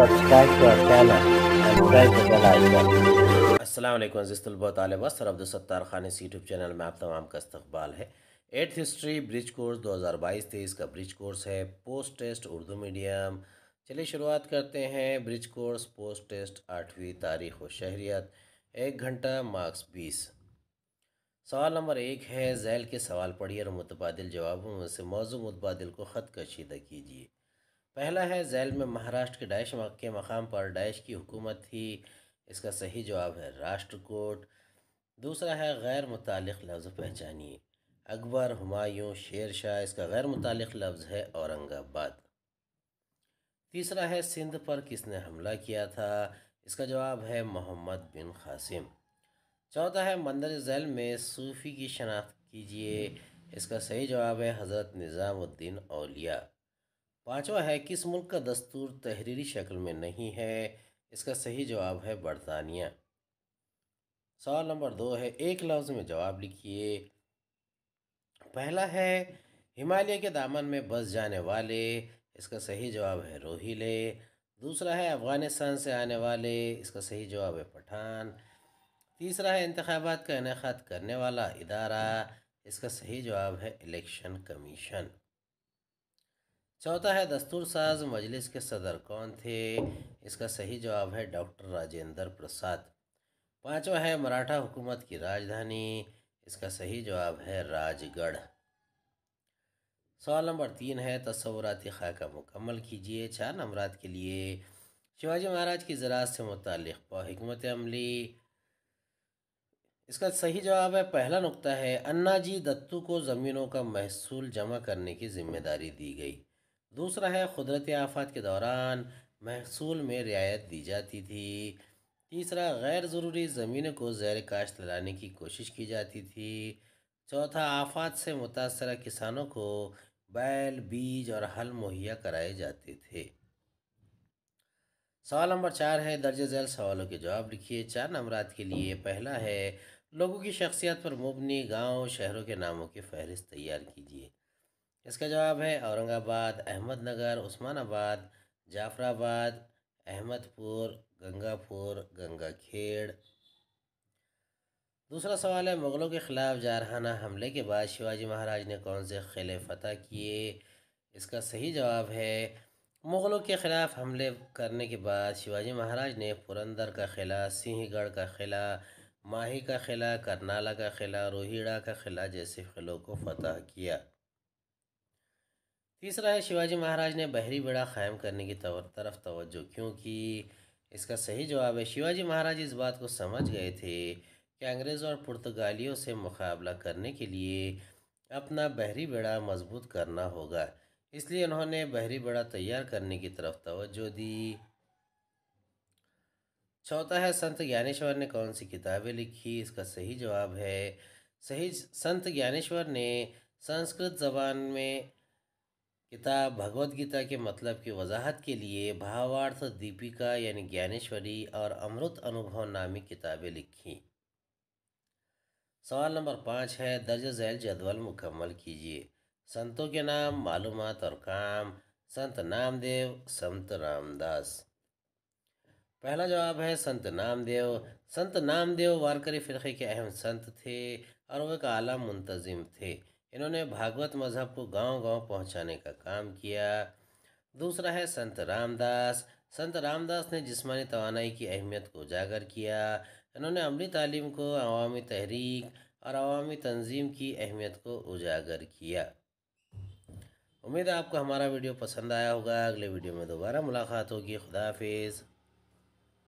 subscribe to our channel and press the bell icon. Sir Khan इस YouTube channel में आप तमाम का इस्तबाल है एट्थ हिस्ट्री ब्रिज कोर्स 2022 तेईस का ब्रिज कोर्स है पोस्ट टेस्ट उर्दू मीडियम चलिए शुरुआत करते हैं ब्रिज कोर्स पोस्ट टेस्ट आठवीं तारीख व शहरियत एक घंटा मार्क्स बीस सवाल नंबर एक है जैल के सवाल पढ़िए और मुतबाद जवाबों में से मौजूद मुतबाद को ख़त कशीदा कीजिए पहला है जैल में महाराष्ट्र के डाइश के मकाम पर डाइश की हुकूमत थी इसका सही जवाब है राष्ट्रकोट दूसरा है गैर मुतल लफ्ज़ पहचानिए अकबर हुमायूं शेर शाह इसका गैर मुतल लफ्ज़ है औरंगाबाद तीसरा है सिंध पर किसने हमला किया था इसका जवाब है मोहम्मद बिन कासिम चौथा है मंदर जैल में सूफ़ी की शनाख्त कीजिए इसका सही जवाब है हज़रत निज़ामुद्दीन अलिया पांचवा है किस मुल्क का दस्तूर तहरीरी शक्ल में नहीं है इसका सही जवाब है बरतानिया सवाल नंबर दो है एक लफ्ज़ में जवाब लिखिए पहला है हिमालय के दामन में बस जाने वाले इसका सही जवाब है रोहिले दूसरा है अफ़गानिस्तान से आने वाले इसका सही जवाब है पठान तीसरा है इंतबात का इनका करने वाला इदारा इसका सही जवाब है इलेक्शन कमीशन चौथा है दस्तूर साज मजलिस के सदर कौन थे इसका सही जवाब है डॉक्टर राजेंद्र प्रसाद पाँचवा है मराठा हुकूमत की राजधानी इसका सही जवाब है राजगढ़ सवाल नंबर तीन है खा खाका मुकम्मल कीजिए चार नंबरात के लिए शिवाजी महाराज की ज़रात से मुतल हमत अमली इसका सही जवाब है पहला नुकता है अन्ना जी दत्तू को ज़मीनों का महसूल जमा करने की जिम्मेदारी दी गई दूसरा है कुदरत आफात के दौरान महसूल में रियायत दी जाती थी तीसरा गैर ज़रूरी ज़मीन को जैर काश्त लाने की कोशिश की जाती थी चौथा आफात से मुतासर किसानों को बैल बीज और हल मुहैया कराए जाते थे सवाल नंबर चार है दर्ज झैल सवालों के जवाब लिखिए चार नंबरात के लिए पहला है लोगों की शख्सियत पर मुबनी गांव शहरों के नामों की फहरिस्त तैयार कीजिए इसका जवाब है औरंगाबाद अहमदनगर उस्मानाबाद जाफराबाद अहमदपुर गंगापुर गंगाखेड़ दूसरा सवाल है मुग़लों के ख़िलाफ़ जारहाना हमले के बाद शिवाजी महाराज ने कौन से क़िले फ़तह किए इसका सही जवाब है मुग़लों के ख़िलाफ़ हमले करने के बाद शिवाजी महाराज ने पुरंदर का क़िला सिंहगढ़ का क़िला माही का क़िला करनाला का क़िला रोहिड़ा का क़िला जैसे क़िलों को फ़तह किया तीसरा है शिवाजी महाराज ने बहरी बेड़ा कायम करने की तरफ तोज्जो क्योंकि इसका सही जवाब है शिवाजी महाराज इस बात को समझ गए थे कि अंग्रेज़ों और पुर्तगालियों से मुकाबला करने के लिए अपना बहरी बेड़ा मजबूत करना होगा इसलिए उन्होंने बहरी बेड़ा तैयार करने की तरफ तोज्जो दी चौथा है संत ज्ञानेश्वर ने कौन सी किताबें लिखी इसका सही जवाब है सही संत ज्ञानेश्वर ने संस्कृत जबान में किताब भगवत गीता के मतलब की वजाहत के लिए भावार्थ दीपिका यानी ज्ञानेश्वरी और अमृत अनुभव नामी किताबें लिखी सवाल नंबर पाँच है दर्ज झैल जदवल मुकम्मल कीजिए संतों के नाम मालूम और काम संत नामदेव संत रामदास पहला जवाब है संत नामदेव संत नामदेव वारकरी फ़िरके के अहम संत थे और वह एक आला मुंतजिम थे इन्होंने भागवत मज़हब को गांव-गांव पहुंचाने का काम किया दूसरा है संत रामदास संत रामदास ने जिसमानी तोानाई की अहमियत को उजागर किया इन्होंने अमली तालीम को अवामी तहरीक और अवामी तंजीम की अहमियत को उजागर किया उम्मीद है आपको हमारा वीडियो पसंद आया होगा अगले वीडियो में दोबारा मुलाकात होगी खुदाफिज